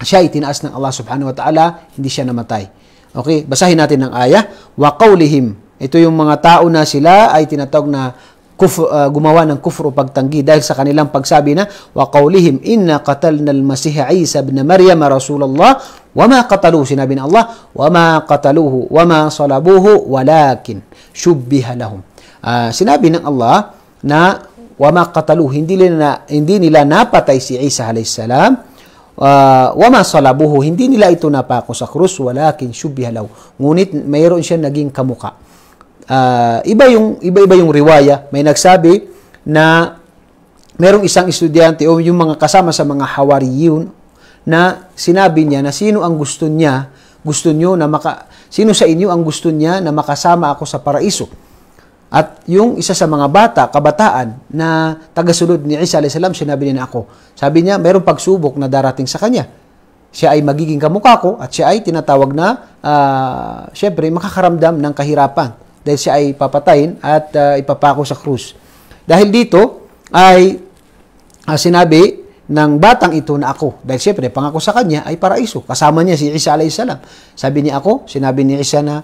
siya ay tinaas ng Allah subhanahu wa ta'ala, hindi siya namatay. Okay, basahin natin ang ayah. Wa qawlihim. Ito yung mga tao na sila ay tinatawag na kufr, uh, gumawa ng kufro pagtanggi dahil sa kanilang pagsabi na wa qawlihim inna qatalna al-masih Isa ibn Maryam Rasulullah wa ma qataluhu sinabi ng Allah wa ma qataluhu wa ma salabuhu walakin shubbiha lahum uh, sinabi ng Allah na wa ma qataluhu hindi nila hindi nila napatay si Isa alayhis salam uh, wama salabuhu, hindi nila ito napako sa krus, walakin syubbiha law. Ngunit mayroon siya naging kamuka uh, iba yung iba-iba yung riwaya. May nagsabi na merong isang estudyante o yung mga kasama sa mga Hawariyun na sinabi niya na sino ang gusto niya, gusto niyo na maka sino sa inyo ang gusto niya na makasama ako sa paraiso. At yung isa sa mga bata, kabataan na tagasunod ni Isa alayhis salam, sinabi niya na ako. Sabi niya, mayroong pagsubok na darating sa kanya. Siya ay magiging kamukha ko at siya ay tinatawag na, uh, syempre, makakaramdam ng kahirapan dahil siya ay papatayin at uh, ipapako sa krus. Dahil dito ay uh, sinabi ng batang ito na ako. Dahil siyempre, pangako sa kanya ay paraiso. Kasama niya si Isa alayhisalam. Sabi niya ako, sinabi ni Isa na,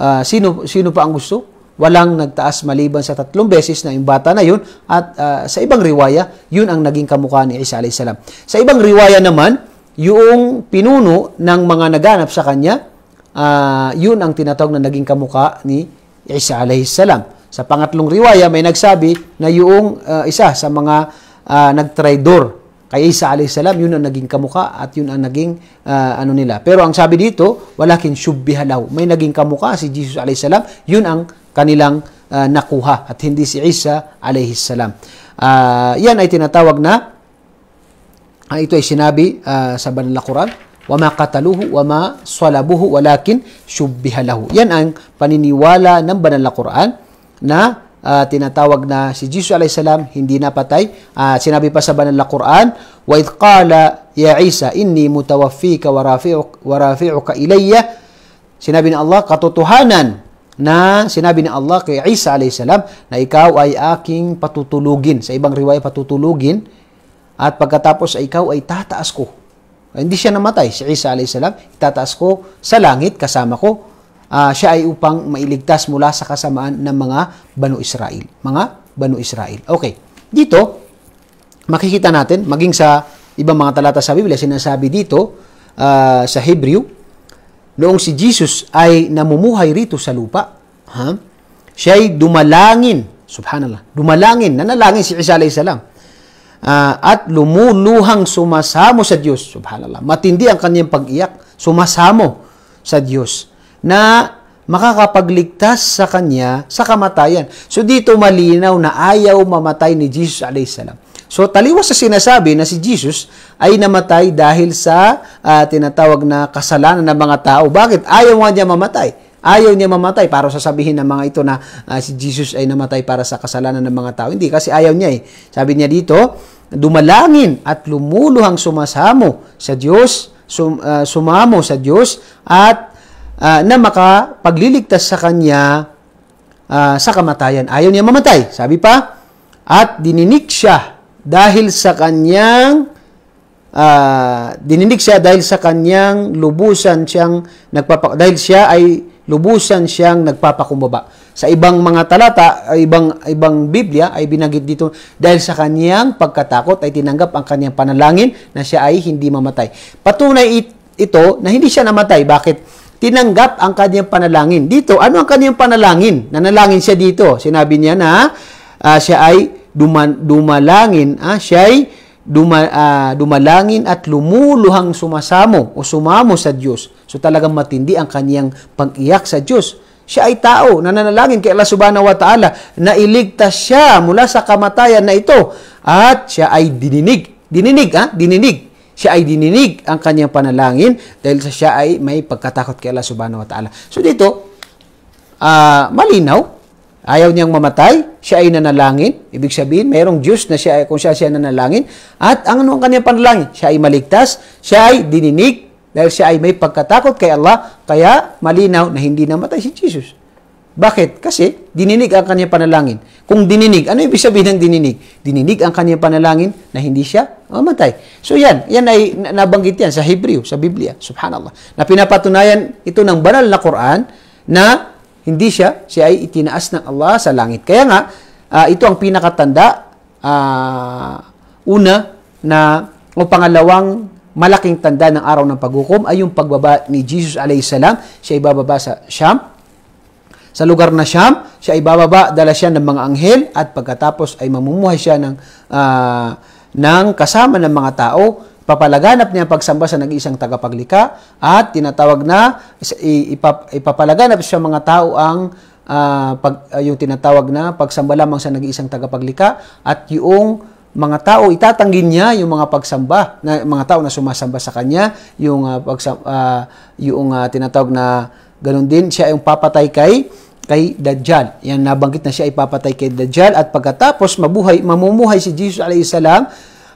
uh, sino, sino pa ang gusto? Walang nagtaas maliban sa tatlong beses na yung bata na yun at uh, sa ibang riwaya, yun ang naging kamukha ni Isa alayhisalam. Sa ibang riwaya naman, yung pinuno ng mga naganap sa kanya, uh, yun ang tinatawag na naging kamukha ni isa alayhi salam. Sa pangatlong riwaya may nagsabi na yung uh, isa sa mga uh, nagtraidor kay Isa alayhi salam yun ang naging kamuka at yun ang naging uh, ano nila. Pero ang sabi dito, walakin syubbiha lahu. May naging kamuka si Jesus alayhi salam, yun ang kanilang uh, nakuha at hindi si Isa alayhi salam. Uh, yan ay tinatawag na uh, ito ay sinabi uh, sa banal na Quran wama kataluhu, wama salabuhu, walakin shubbiha lahu. Yan ang paniniwala ng banal na Quran na uh, tinatawag na si Jesus alayhis salam hindi napatay. Uh, sinabi pa sa banal na Quran, wa idh qala ya Isa inni mutawaffika wa rafi'uka wa rafi'uka ilayya. Sinabi ni Allah katotohanan na sinabi ni Allah kay Isa alayhis salam na ikaw ay aking patutulugin. Sa ibang riwaya patutulugin at pagkatapos ay ikaw ay tataas ko hindi siya namatay. Si Isa a.s. itataas ko sa langit kasama ko. Uh, siya ay upang mailigtas mula sa kasamaan ng mga Banu Israel. Mga Banu Israel. Okay. Dito, makikita natin, maging sa ibang mga talata sa Biblia, sinasabi dito uh, sa Hebrew, noong si Jesus ay namumuhay rito sa lupa, ha? Huh? siya ay dumalangin, subhanallah, dumalangin, nanalangin si Isa alayhi salam uh, at lumuluhang sumasamo sa Diyos. Subhanallah. Matindi ang kanyang pag-iyak, sumasamo sa Diyos na makakapagligtas sa kanya sa kamatayan. So dito malinaw na ayaw mamatay ni Jesus a.s. So taliwas sa sinasabi na si Jesus ay namatay dahil sa uh, tinatawag na kasalanan ng mga tao. Bakit? Ayaw nga niya mamatay. Ayaw niya mamatay para sasabihin ng mga ito na uh, si Jesus ay namatay para sa kasalanan ng mga tao. Hindi, kasi ayaw niya eh. Sabi niya dito, dumalangin at lumuluhang sumasamo sa Diyos, sum, uh, sumamo sa Diyos at uh, na makapagliligtas sa Kanya uh, sa kamatayan. Ayaw niya mamatay, sabi pa, at dininik siya dahil sa Kanyang uh, dininig siya dahil sa kanyang lubusan siyang nagpapak dahil siya ay lubusan siyang nagpapakumbaba. Sa ibang mga talata, ibang ibang Biblia ay binanggit dito dahil sa kaniyang pagkatakot ay tinanggap ang kaniyang panalangin na siya ay hindi mamatay. Patunay ito na hindi siya namatay. Bakit? Tinanggap ang kaniyang panalangin. Dito, ano ang kaniyang panalangin? Nanalangin siya dito. Sinabi niya na uh, siya ay duman, dumalangin, ah, siya ay duma, uh, dumalangin at lumuluhang sumasamo o sumamo sa Diyos. So talagang matindi ang kaniyang pag-iyak sa Diyos. Siya ay tao na nanalangin kay Allah subhanahu wa ta'ala na iligtas siya mula sa kamatayan na ito at siya ay dininig. Dininig, ha? Dininig siya ay dininig ang kanyang panalangin dahil sa siya ay may pagkatakot kay Allah subhanahu wa ta'ala. So dito, uh, malinaw, ayaw niyang mamatay, siya ay nanalangin. Ibig sabihin, mayroong Diyos na siya kung siya siya nanalangin. At ang ano ang kanyang panalangin? Siya ay maligtas, siya ay dininig, dahil siya ay may pagkatakot kay Allah, kaya malinaw na hindi namatay si Jesus. Bakit? Kasi dininig ang kanyang panalangin. Kung dininig, ano ibig sabihin ng dininig? Dininig ang kanyang panalangin na hindi siya mamatay. So yan, yan ay nabanggit yan sa Hebrew, sa Biblia, subhanallah. Na pinapatunayan ito ng banal na Quran na hindi siya, siya ay itinaas ng Allah sa langit. Kaya nga, uh, ito ang pinakatanda, uh, una na, o pangalawang malaking tanda ng araw ng paghukom ay yung pagbaba ni Jesus alay salam. Siya ay bababa sa Sham. Sa lugar na Sham, siya ay bababa, dala siya ng mga anghel at pagkatapos ay mamumuhay siya ng, uh, ng kasama ng mga tao Papalaganap niya ang pagsamba sa nag-iisang tagapaglika at tinatawag na ipapalaganap sa mga tao ang uh, pag, uh, yung tinatawag na pagsamba lamang sa nag-iisang tagapaglika at yung mga tao, itatanggi niya yung mga pagsamba, na, mga tao na sumasamba sa kanya, yung, uh, ah, pagsam, uh, ah, yung uh, tinatawag na ganun din, siya yung papatay kay kay Dajjal. Yan, nabanggit na siya ay papatay kay Dajjal at pagkatapos mabuhay, mamumuhay si Jesus alayhi salam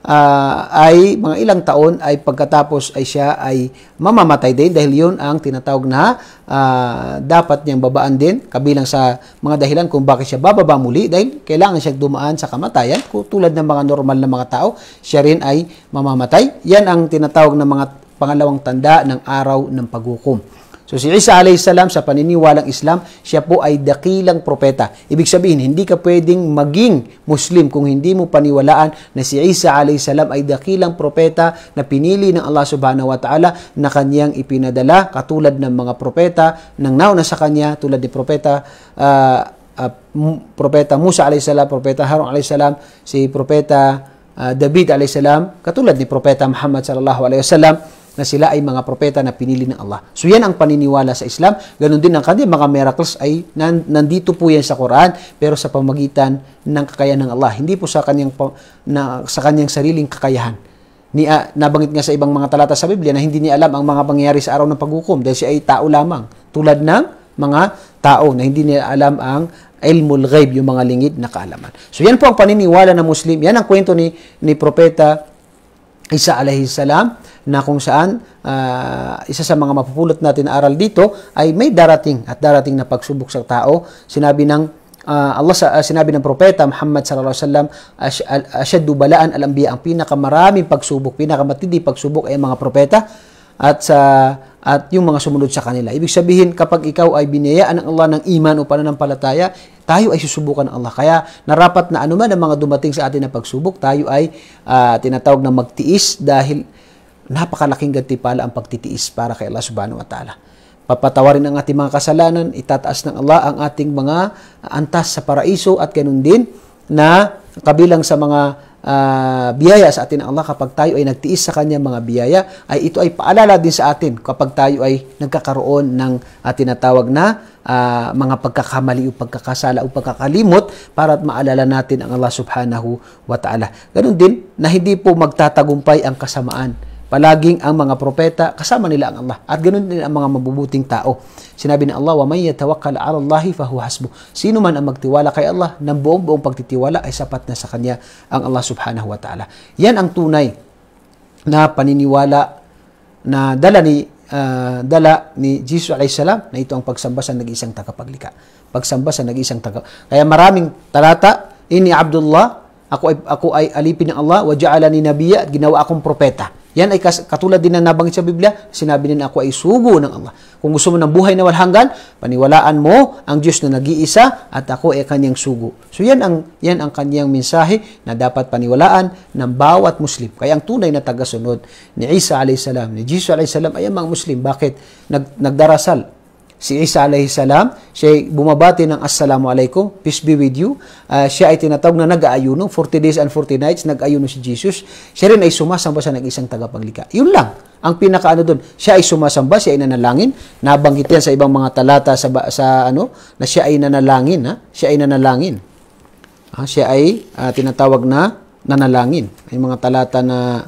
uh, ay mga ilang taon ay pagkatapos ay siya ay mamamatay din dahil yun ang tinatawag na uh, dapat niyang babaan din kabilang sa mga dahilan kung bakit siya bababa muli dahil kailangan siya dumaan sa kamatayan tulad ng mga normal na mga tao siya rin ay mamamatay yan ang tinatawag na mga pangalawang tanda ng araw ng paghukom So si Isa a.s. sa paniniwalang Islam, siya po ay dakilang propeta. Ibig sabihin, hindi ka pwedeng maging Muslim kung hindi mo paniwalaan na si Isa a.s. ay dakilang propeta na pinili ng Allah subhanahu wa ta'ala na kaniyang ipinadala katulad ng mga propeta nang nauna sa kanya tulad ni propeta uh, uh, propeta Musa a.s., propeta Harun a.s., si propeta uh, David a.s., katulad ni propeta Muhammad sallallahu alayhi wasallam na sila ay mga propeta na pinili ng Allah. So yan ang paniniwala sa Islam. Ganon din ang kanilang mga miracles ay nandito po yan sa Quran pero sa pamagitan ng kakayahan ng Allah. Hindi po sa kanyang, na, sa kanyang sariling kakayahan. Ni, uh, nabanggit nga sa ibang mga talata sa Biblia na hindi niya alam ang mga pangyayari sa araw ng paghukom dahil siya ay tao lamang. Tulad ng mga tao na hindi niya alam ang ilmul ghaib, yung mga lingid na kaalaman. So yan po ang paniniwala ng Muslim. Yan ang kwento ni, ni Propeta isa alayhi salam na kung saan uh, isa sa mga mapupulot natin aral dito ay may darating at darating na pagsubok sa tao. Sinabi ng uh, Allah sa uh, sinabi ng propeta Muhammad sallallahu alaihi wasallam asyaddu balaan al-anbiya ang pinakamaraming pagsubok, pinakamatindi pagsubok ay mga propeta. At sa at yung mga sumunod sa kanila. Ibig sabihin, kapag ikaw ay biniyayaan ng Allah ng iman o pananampalataya, tayo ay susubukan ng Allah. Kaya narapat na anuman ang mga dumating sa atin na pagsubok, tayo ay uh, tinatawag na magtiis dahil napakalaking gantimpala ang pagtitiis para kay Allah subhanahu wa ta'ala. Papatawarin ang ating mga kasalanan, itataas ng Allah ang ating mga antas sa paraiso at ganun din na kabilang sa mga uh, biyaya sa atin ng Allah kapag tayo ay nagtiis sa kanya mga biyaya ay ito ay paalala din sa atin kapag tayo ay nagkakaroon ng uh, tinatawag na uh, mga pagkakamali o pagkakasala o pagkakalimot para at maalala natin ang Allah subhanahu wa ta'ala. Ganun din na hindi po magtatagumpay ang kasamaan Palaging ang mga propeta, kasama nila ang Allah. At ganoon din ang mga mabubuting tao. Sinabi ni Allah, wa وَمَنْ يَتَوَكَّلْ عَلَى اللَّهِ فَهُوَ hasbu Sino man ang magtiwala kay Allah, nang buong-buong pagtitiwala ay sapat na sa kanya ang Allah subhanahu wa ta'ala. Yan ang tunay na paniniwala na dala ni uh, dala ni Jesus a.s. na ito ang pagsamba sa nag-iisang tagapaglikha Pagsamba sa nag-iisang taga. Kaya maraming talata, ini Abdullah, ako ay, ako ay alipin ng Allah, wa ja'alani nabiyya, ginawa akong propeta. Yan ay katulad din na nabanggit sa Biblia, sinabi din ako ay sugo ng Allah. Kung gusto mo ng buhay na walang hanggan, paniwalaan mo ang Diyos na nag-iisa at ako ay kanyang sugo. So yan ang, yan ang kanyang mensahe na dapat paniwalaan ng bawat Muslim. Kaya ang tunay na tagasunod ni Isa salam, ni Jesus salam, ay ang mga Muslim. Bakit? Nag, nagdarasal, Si Isa alayhi salam, siya ay bumabati ng Assalamu alaikum, peace be with you. Uh, siya ay tinatawag na nag-aayuno, 40 days and 40 nights, nag-ayuno si Jesus. Siya rin ay sumasamba sa nag-isang tagapaglika. Yun lang. Ang pinakaano doon, siya ay sumasamba, siya ay nanalangin. Nabanggit yan sa ibang mga talata sa, sa ano, na siya ay nanalangin. Ha? Siya ay nanalangin. Ha? Ah, siya ay uh, tinatawag na nanalangin. May mga talata na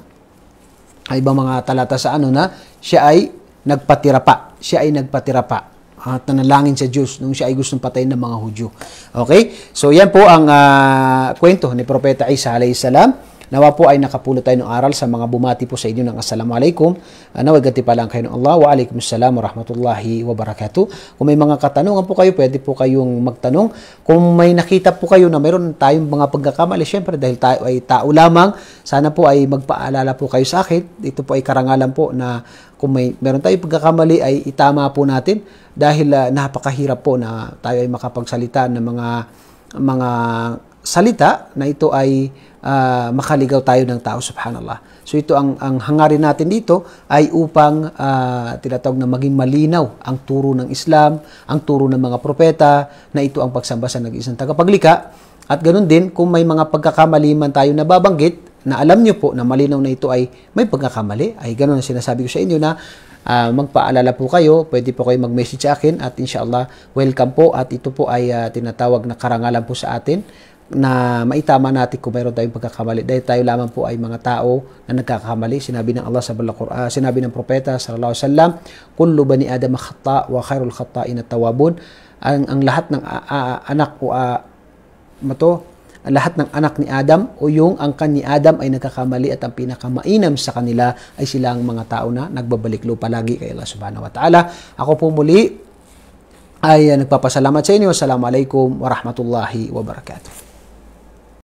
ay ibang mga talata sa ano na siya ay nagpatira pa. Siya ay nagpatira pa at nanalangin sa Diyos nung siya ay gustong patayin ng mga Hudyo. Okay? So yan po ang uh, kwento ni Propeta Isa alayhi salam. Nawa po ay nakapulot tayo ng aral sa mga bumati po sa inyo ng Assalamu alaikum. Uh, ah, nawag lang kayo ng Allah. Wa alaikum assalam wa rahmatullahi wa barakatuh. Kung may mga katanungan po kayo, pwede po kayong magtanong. Kung may nakita po kayo na mayroon tayong mga pagkakamali, syempre dahil tayo ay tao lamang, sana po ay magpaalala po kayo sa akin. Ito po ay karangalan po na kung may meron tayong pagkakamali ay itama po natin dahil uh, napakahirap po na tayo ay makapagsalita ng mga mga salita na ito ay uh, makaligaw tayo ng tao subhanallah. So ito ang ang hangarin natin dito ay upang uh, tinatawag na maging malinaw ang turo ng Islam, ang turo ng mga propeta na ito ang pagsamba sa nag-iisang tagapaglika at ganoon din kung may mga pagkakamali man tayo nababanggit na alam nyo po na malinaw na ito ay may pagkakamali, ay ganun ang sinasabi ko sa inyo na uh, magpaalala po kayo, pwede po kayo mag-message sa akin at inshallah welcome po at ito po ay uh, tinatawag na karangalan po sa atin na maitama natin kung mayroon tayong pagkakamali dahil tayo lamang po ay mga tao na nagkakamali sinabi ng Allah sa Al-Qur'an uh, sinabi ng propeta sallallahu alaihi wasallam kullu bani adam khata wa khairul khata'in at tawabun ang, ang lahat ng uh, uh, anak o uh, mato lahat ng anak ni Adam o yung angkan ni Adam ay nagkakamali at ang pinakamainam sa kanila ay sila ang mga tao na nagbabalik lupa lagi kay Allah subhanahu wa ta'ala. Ako po muli ay ah, nagpapasalamat sa inyo. Assalamualaikum warahmatullahi wabarakatuh.